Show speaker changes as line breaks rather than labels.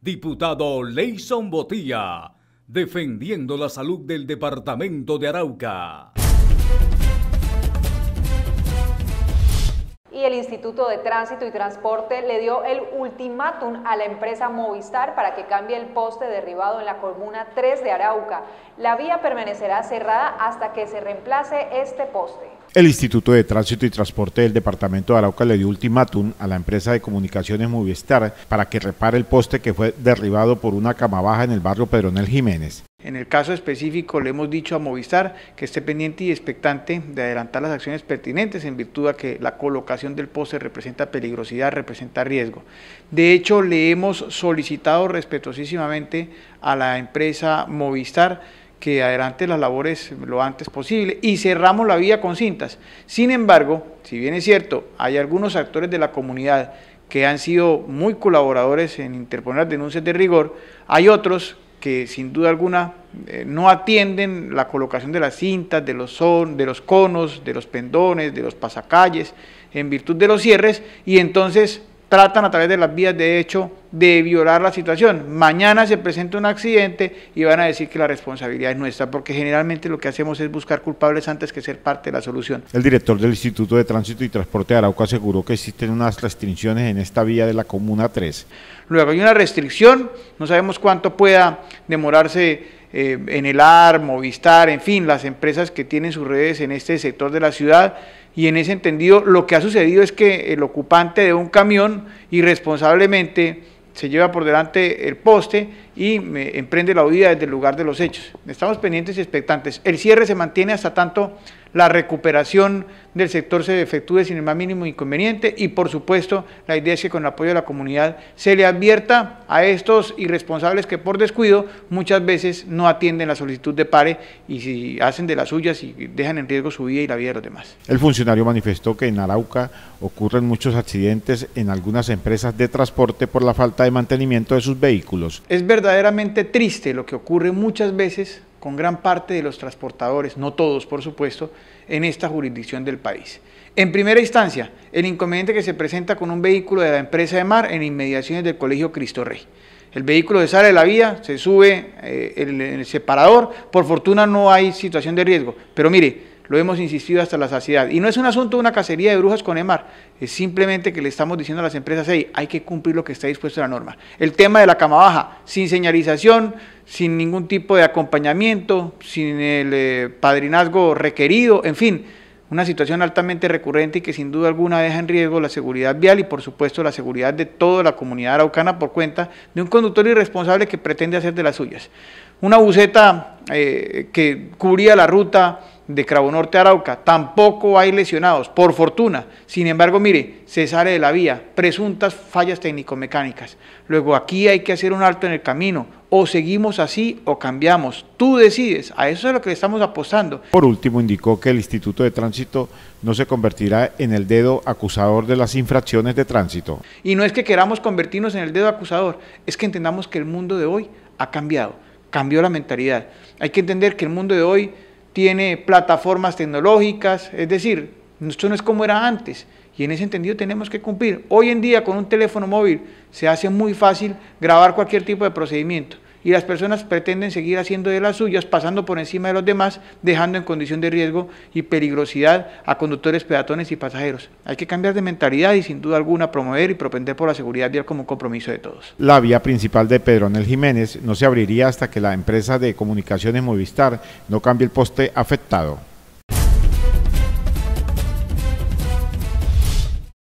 diputado Leison Botía, defendiendo la salud del departamento de Arauca. el Instituto de Tránsito y Transporte le dio el ultimátum a la empresa Movistar para que cambie el poste derribado en la comuna 3 de Arauca. La vía permanecerá cerrada hasta que se reemplace este poste.
El Instituto de Tránsito y Transporte del Departamento de Arauca le dio ultimátum a la empresa de comunicaciones Movistar para que repare el poste que fue derribado por una cama baja en el barrio Pedronel Jiménez.
En el caso específico le hemos dicho a Movistar que esté pendiente y expectante de adelantar las acciones pertinentes en virtud a que la colocación del poste representa peligrosidad, representa riesgo. De hecho, le hemos solicitado respetuosísimamente a la empresa Movistar que adelante las labores lo antes posible y cerramos la vía con cintas. Sin embargo, si bien es cierto, hay algunos actores de la comunidad que han sido muy colaboradores en interponer denuncias de rigor, hay otros que sin duda alguna eh, no atienden la colocación de las cintas, de los, son, de los conos, de los pendones, de los pasacalles, en virtud de los cierres, y entonces tratan a través de las vías de hecho de violar la situación. Mañana se presenta un accidente y van a decir que la responsabilidad es nuestra, porque generalmente lo que hacemos es buscar culpables antes que ser parte de la solución.
El director del Instituto de Tránsito y Transporte de Arauca aseguró que existen unas restricciones en esta vía de la Comuna 3.
Luego hay una restricción, no sabemos cuánto pueda demorarse eh, en el AR, Movistar, en fin, las empresas que tienen sus redes en este sector de la ciudad y en ese entendido lo que ha sucedido es que el ocupante de un camión irresponsablemente se lleva por delante el poste y emprende la huida desde el lugar de los hechos. Estamos pendientes y expectantes. El cierre se mantiene hasta tanto la recuperación del sector se efectúe sin el más mínimo inconveniente y por supuesto la idea es que con el apoyo de la comunidad se le advierta a estos irresponsables que por descuido muchas veces no atienden la solicitud de pare y si hacen de las suyas y dejan en riesgo su vida y la vida de los demás.
El funcionario manifestó que en Arauca ocurren muchos accidentes en algunas empresas de transporte por la falta de mantenimiento de sus vehículos.
Es verdad verdaderamente triste lo que ocurre muchas veces con gran parte de los transportadores, no todos por supuesto, en esta jurisdicción del país. En primera instancia, el inconveniente que se presenta con un vehículo de la empresa de mar en inmediaciones del Colegio Cristo Rey. El vehículo sale de la vía, se sube eh, el separador, por fortuna no hay situación de riesgo, pero mire, lo hemos insistido hasta la saciedad. Y no es un asunto de una cacería de brujas con EMAR, es simplemente que le estamos diciendo a las empresas, ahí... hay que cumplir lo que está dispuesto la norma. El tema de la cama baja, sin señalización, sin ningún tipo de acompañamiento, sin el eh, padrinazgo requerido, en fin, una situación altamente recurrente y que sin duda alguna deja en riesgo la seguridad vial y por supuesto la seguridad de toda la comunidad araucana por cuenta de un conductor irresponsable que pretende hacer de las suyas. Una buceta eh, que cubría la ruta de Cravo Norte Arauca. Tampoco hay lesionados, por fortuna. Sin embargo, mire, se sale de la vía, presuntas fallas técnico-mecánicas. Luego aquí hay que hacer un alto en el camino. O seguimos así o cambiamos. Tú decides. A eso es lo que le estamos apostando.
Por último, indicó que el Instituto de Tránsito no se convertirá en el dedo acusador de las infracciones de tránsito.
Y no es que queramos convertirnos en el dedo acusador, es que entendamos que el mundo de hoy ha cambiado. Cambió la mentalidad. Hay que entender que el mundo de hoy tiene plataformas tecnológicas, es decir, esto no es como era antes. Y en ese entendido tenemos que cumplir. Hoy en día con un teléfono móvil se hace muy fácil grabar cualquier tipo de procedimiento y las personas pretenden seguir haciendo de las suyas, pasando por encima de los demás, dejando en condición de riesgo y peligrosidad a conductores, peatones y pasajeros. Hay que cambiar de mentalidad y sin duda alguna promover y propender por la seguridad vial como un compromiso de todos.
La vía principal de Pedro Pedronel Jiménez no se abriría hasta que la empresa de comunicaciones Movistar no cambie el poste afectado.